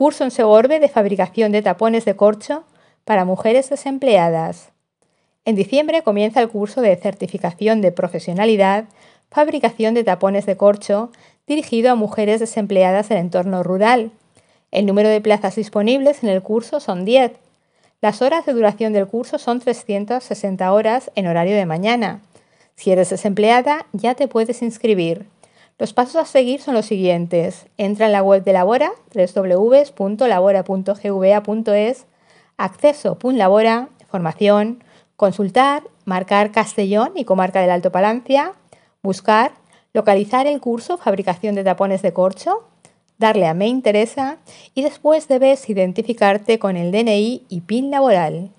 curso en Segorbe de fabricación de tapones de corcho para mujeres desempleadas. En diciembre comienza el curso de certificación de profesionalidad, fabricación de tapones de corcho, dirigido a mujeres desempleadas en entorno rural. El número de plazas disponibles en el curso son 10. Las horas de duración del curso son 360 horas en horario de mañana. Si eres desempleada, ya te puedes inscribir. Los pasos a seguir son los siguientes. Entra en la web de Labora, www.labora.gva.es, acceso.labora, formación, consultar, marcar Castellón y comarca del Alto Palancia, buscar, localizar el curso Fabricación de tapones de corcho, darle a Me interesa y después debes identificarte con el DNI y PIN laboral.